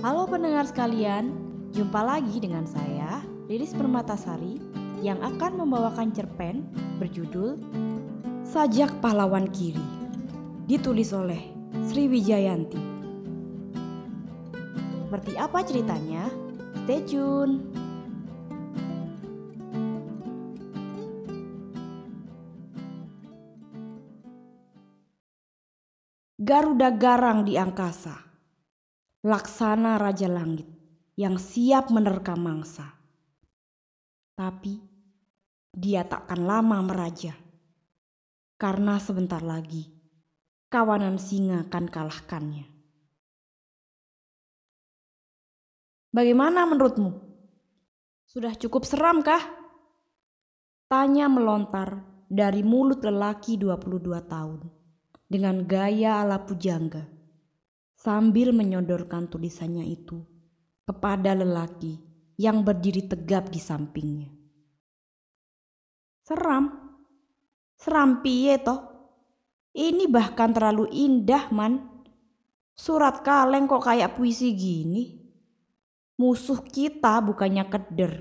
Halo pendengar sekalian, jumpa lagi dengan saya, Lilis Permatasari, yang akan membawakan cerpen berjudul Sajak Pahlawan Kiri, ditulis oleh Sri Wijayanti. Seperti apa ceritanya? Stay tune! Garuda garang di angkasa laksana Raja Langit yang siap menerka mangsa. Tapi dia takkan lama meraja, karena sebentar lagi kawanan singa akan kalahkannya. Bagaimana menurutmu? Sudah cukup seramkah? Tanya melontar dari mulut lelaki 22 tahun dengan gaya ala pujangga sambil menyodorkan tulisannya itu kepada lelaki yang berdiri tegap di sampingnya. Seram. Seram piye toh? Ini bahkan terlalu indah, man. Surat kaleng kok kayak puisi gini. Musuh kita bukannya keder,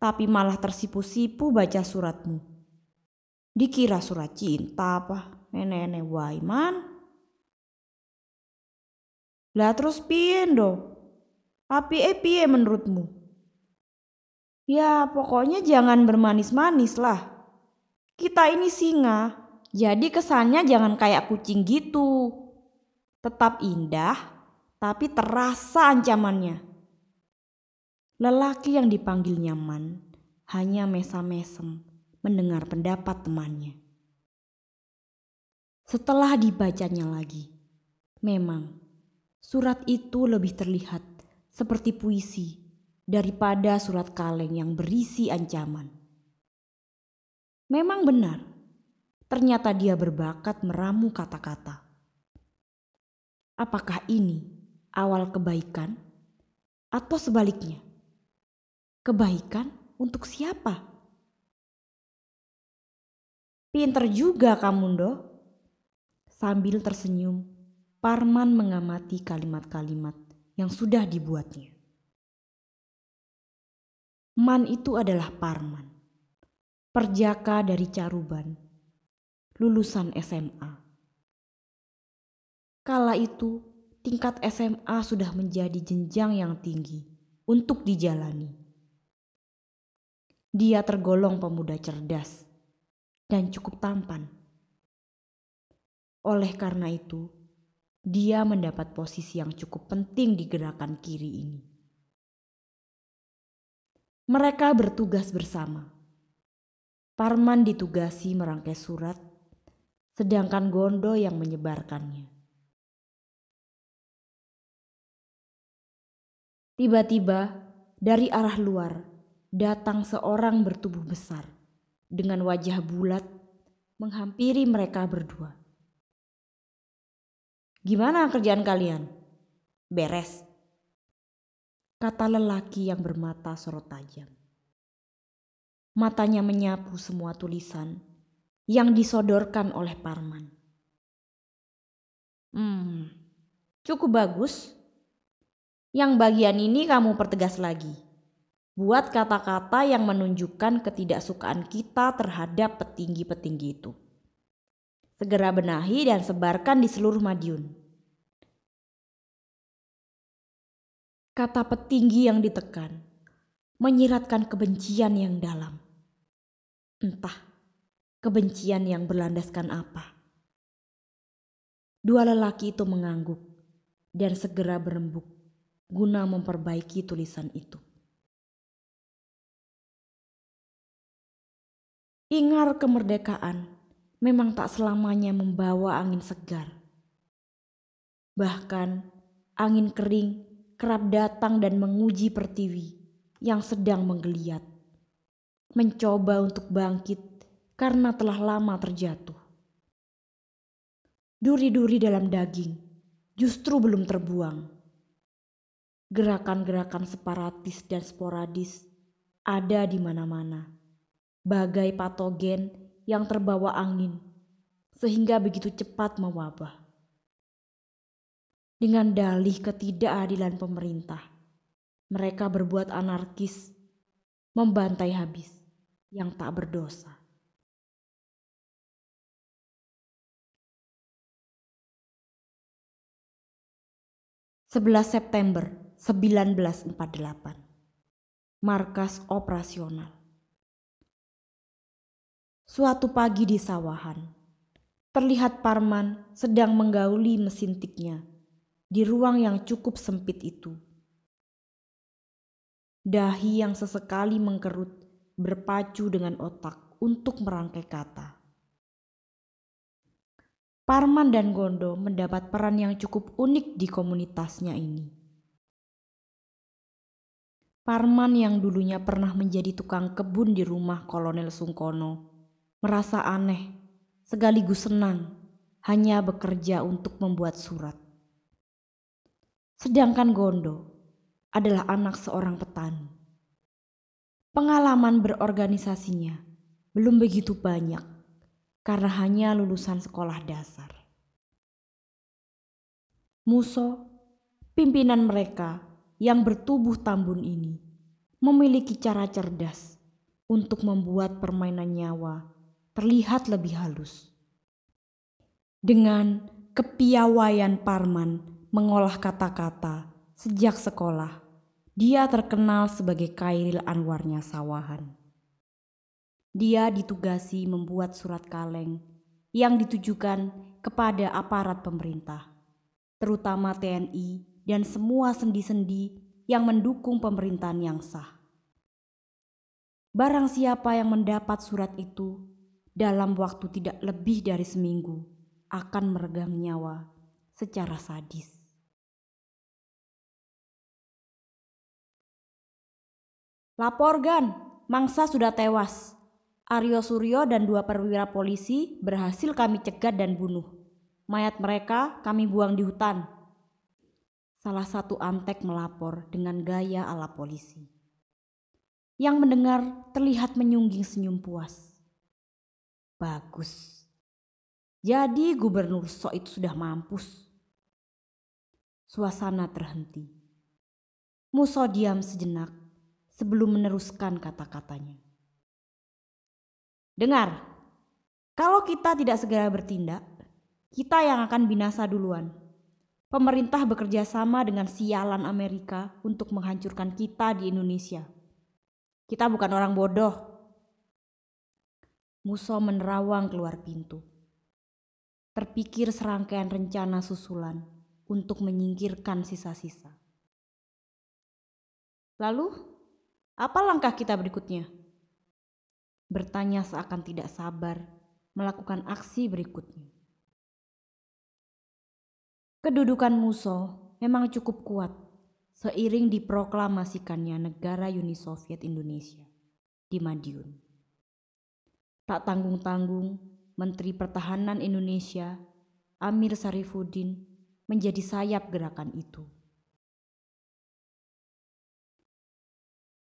tapi malah tersipu-sipu baca suratmu. Dikira surat cinta apa? Nenek-nenek Waiman. Lah terus piye ndo? Api piye menurutmu? Ya pokoknya jangan bermanis-manis lah. Kita ini singa, jadi kesannya jangan kayak kucing gitu. Tetap indah, tapi terasa ancamannya. Lelaki yang dipanggil nyaman hanya mesam-mesem mendengar pendapat temannya. Setelah dibacanya lagi, memang Surat itu lebih terlihat seperti puisi daripada surat kaleng yang berisi ancaman. Memang benar, ternyata dia berbakat meramu kata-kata. Apakah ini awal kebaikan atau sebaliknya? Kebaikan untuk siapa? Pinter juga kamu, Ndo. Sambil tersenyum, Parman mengamati kalimat-kalimat yang sudah dibuatnya. Man itu adalah Parman, perjaka dari Caruban, lulusan SMA. Kala itu, tingkat SMA sudah menjadi jenjang yang tinggi untuk dijalani. Dia tergolong pemuda cerdas dan cukup tampan. Oleh karena itu, dia mendapat posisi yang cukup penting di gerakan kiri ini. Mereka bertugas bersama. Parman ditugasi merangkai surat, sedangkan Gondo yang menyebarkannya. Tiba-tiba, dari arah luar datang seorang bertubuh besar dengan wajah bulat menghampiri mereka berdua. Gimana kerjaan kalian? Beres. Kata lelaki yang bermata sorot tajam. Matanya menyapu semua tulisan yang disodorkan oleh Parman. Hmm, cukup bagus. Yang bagian ini kamu pertegas lagi. Buat kata-kata yang menunjukkan ketidaksukaan kita terhadap petinggi-petinggi itu. Segera benahi dan sebarkan di seluruh Madiun. Kata petinggi yang ditekan menyiratkan kebencian yang dalam. Entah kebencian yang berlandaskan apa. Dua lelaki itu mengangguk dan segera berembuk guna memperbaiki tulisan itu. Ingar kemerdekaan memang tak selamanya membawa angin segar. Bahkan angin kering kerap datang dan menguji pertiwi yang sedang menggeliat. Mencoba untuk bangkit karena telah lama terjatuh. Duri-duri dalam daging justru belum terbuang. Gerakan-gerakan separatis dan sporadis ada di mana-mana. Bagai patogen yang terbawa angin, sehingga begitu cepat mewabah. Dengan dalih ketidakadilan pemerintah, mereka berbuat anarkis, membantai habis yang tak berdosa. Sebelas September 1948 Markas Operasional suatu pagi di sawahan. Terlihat Parman sedang menggauli mesin tiknya di ruang yang cukup sempit itu. Dahi yang sesekali mengkerut berpacu dengan otak untuk merangkai kata. Parman dan Gondo mendapat peran yang cukup unik di komunitasnya ini. Parman yang dulunya pernah menjadi tukang kebun di rumah Kolonel Sungkono merasa aneh, segaligus senang, hanya bekerja untuk membuat surat. Sedangkan Gondo adalah anak seorang petani. Pengalaman berorganisasinya belum begitu banyak karena hanya lulusan sekolah dasar. Muso, pimpinan mereka yang bertubuh tambun ini, memiliki cara cerdas untuk membuat permainan nyawa terlihat lebih halus. Dengan kepiawaian Parman mengolah kata-kata sejak sekolah, dia terkenal sebagai Kairil Anwarnya Sawahan. Dia ditugasi membuat surat kaleng yang ditujukan kepada aparat pemerintah, terutama TNI dan semua sendi-sendi yang mendukung pemerintahan yang sah. Barang siapa yang mendapat surat itu dalam waktu tidak lebih dari seminggu akan meregang nyawa secara sadis. Laporkan, mangsa sudah tewas. Aryo Suryo dan dua perwira polisi berhasil kami cegat dan bunuh. Mayat mereka kami buang di hutan. Salah satu antek melapor dengan gaya ala polisi. Yang mendengar terlihat menyungging senyum puas. Bagus. Jadi gubernur So itu sudah mampus. Suasana terhenti. Muso diam sejenak sebelum meneruskan kata-katanya. Dengar, kalau kita tidak segera bertindak, kita yang akan binasa duluan. Pemerintah bekerja sama dengan sialan Amerika untuk menghancurkan kita di Indonesia. Kita bukan orang bodoh, Muso menerawang keluar pintu. Terpikir serangkaian rencana susulan untuk menyingkirkan sisa-sisa. Lalu, apa langkah kita berikutnya? Bertanya seakan tidak sabar melakukan aksi berikutnya. Kedudukan Muso memang cukup kuat seiring diproklamasikannya negara Uni Soviet Indonesia di Madiun. Tak tanggung-tanggung, Menteri Pertahanan Indonesia, Amir Sarifuddin, menjadi sayap gerakan itu.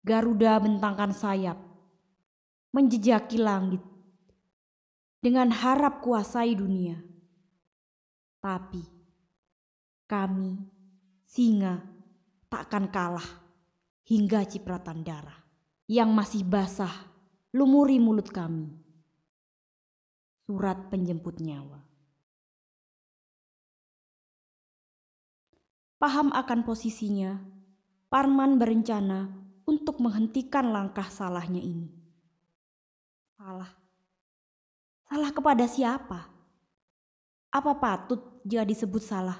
Garuda bentangkan sayap, menjejaki langit, dengan harap kuasai dunia. Tapi kami, singa, takkan kalah hingga cipratan darah yang masih basah lumuri mulut kami surat penjemput nyawa. Paham akan posisinya, Parman berencana untuk menghentikan langkah salahnya ini. Salah. Salah kepada siapa? Apa patut dia disebut salah?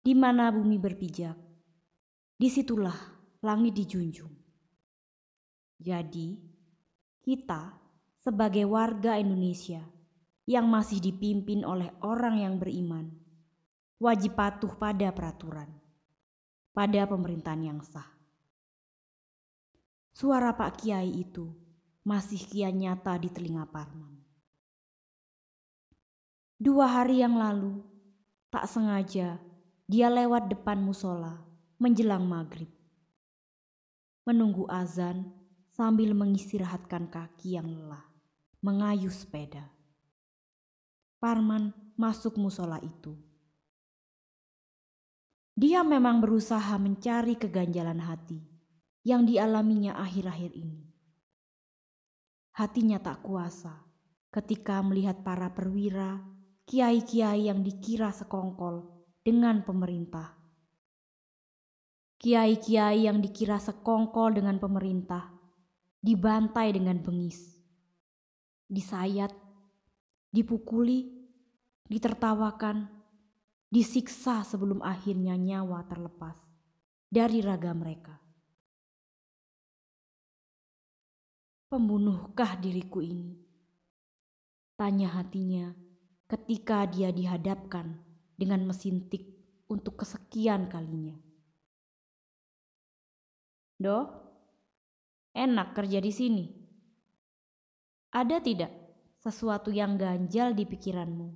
Di mana bumi berpijak, disitulah langit dijunjung. Jadi, kita sebagai warga Indonesia yang masih dipimpin oleh orang yang beriman wajib patuh pada peraturan, pada pemerintahan yang sah. Suara Pak Kiai itu masih kian nyata di telinga Parman. Dua hari yang lalu, tak sengaja dia lewat depan musola menjelang maghrib. Menunggu azan, sambil mengistirahatkan kaki yang lelah, mengayuh sepeda. Parman masuk musola itu. Dia memang berusaha mencari keganjalan hati yang dialaminya akhir-akhir ini. Hatinya tak kuasa ketika melihat para perwira, kiai-kiai yang dikira sekongkol dengan pemerintah. Kiai-kiai yang dikira sekongkol dengan pemerintah dibantai dengan bengis, disayat, dipukuli, ditertawakan, disiksa sebelum akhirnya nyawa terlepas dari raga mereka. Pembunuhkah diriku ini? Tanya hatinya ketika dia dihadapkan dengan mesin tik untuk kesekian kalinya. Doh, Enak kerja di sini. Ada tidak sesuatu yang ganjal di pikiranmu?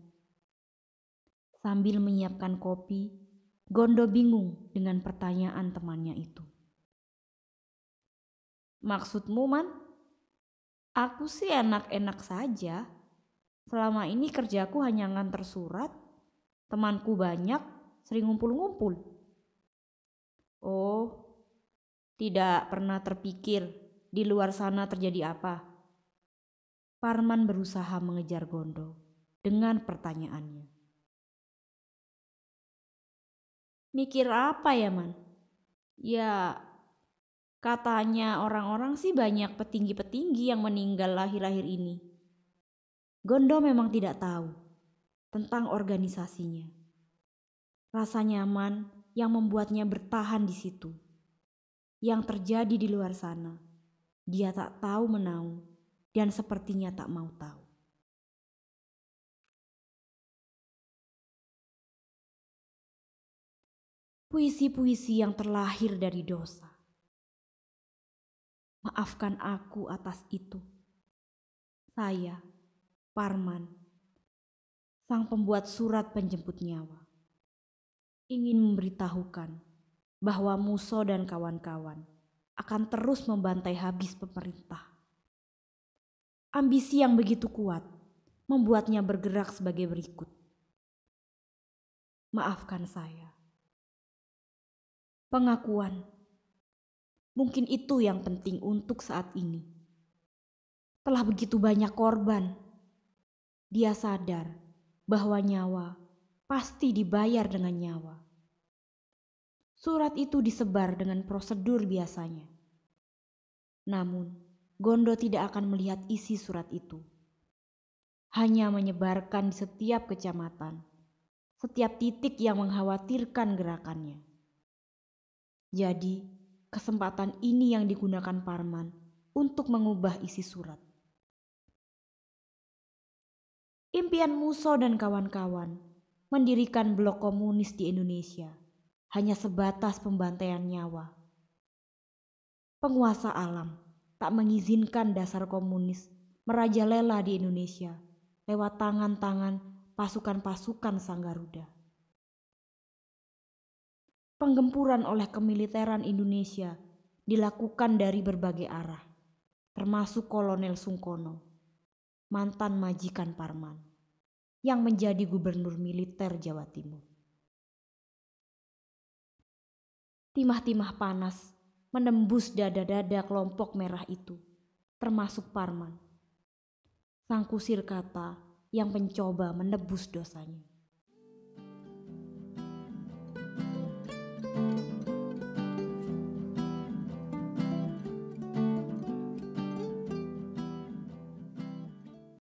Sambil menyiapkan kopi, Gondo bingung dengan pertanyaan temannya itu. Maksudmu, Man? Aku sih enak-enak saja. Selama ini kerjaku hanya nganter surat, temanku banyak, sering ngumpul-ngumpul. Oh, tidak pernah terpikir di luar sana terjadi apa? Parman berusaha mengejar Gondo dengan pertanyaannya. Mikir apa ya, Man? Ya, katanya orang-orang sih banyak petinggi-petinggi yang meninggal lahir-lahir ini. Gondo memang tidak tahu tentang organisasinya. Rasa nyaman yang membuatnya bertahan di situ. Yang terjadi di luar sana dia tak tahu menau dan sepertinya tak mau tahu. Puisi-puisi yang terlahir dari dosa. Maafkan aku atas itu. Saya, Parman, sang pembuat surat penjemput nyawa, ingin memberitahukan bahwa Muso dan kawan-kawan akan terus membantai habis pemerintah. Ambisi yang begitu kuat membuatnya bergerak sebagai berikut. Maafkan saya. Pengakuan. Mungkin itu yang penting untuk saat ini. Telah begitu banyak korban. Dia sadar bahwa nyawa pasti dibayar dengan nyawa. Surat itu disebar dengan prosedur biasanya. Namun, Gondo tidak akan melihat isi surat itu. Hanya menyebarkan di setiap kecamatan, setiap titik yang mengkhawatirkan gerakannya. Jadi, kesempatan ini yang digunakan Parman untuk mengubah isi surat. Impian Muso dan kawan-kawan mendirikan blok komunis di Indonesia hanya sebatas pembantaian nyawa penguasa alam, tak mengizinkan dasar komunis merajalela di Indonesia lewat tangan-tangan pasukan-pasukan Sang Garuda. Penggempuran oleh kemiliteran Indonesia dilakukan dari berbagai arah, termasuk Kolonel Sungkono, mantan majikan Parman, yang menjadi gubernur militer Jawa Timur. Timah-timah panas menembus dada-dada kelompok merah itu, termasuk Parman. Sang kusir kata yang mencoba menebus dosanya.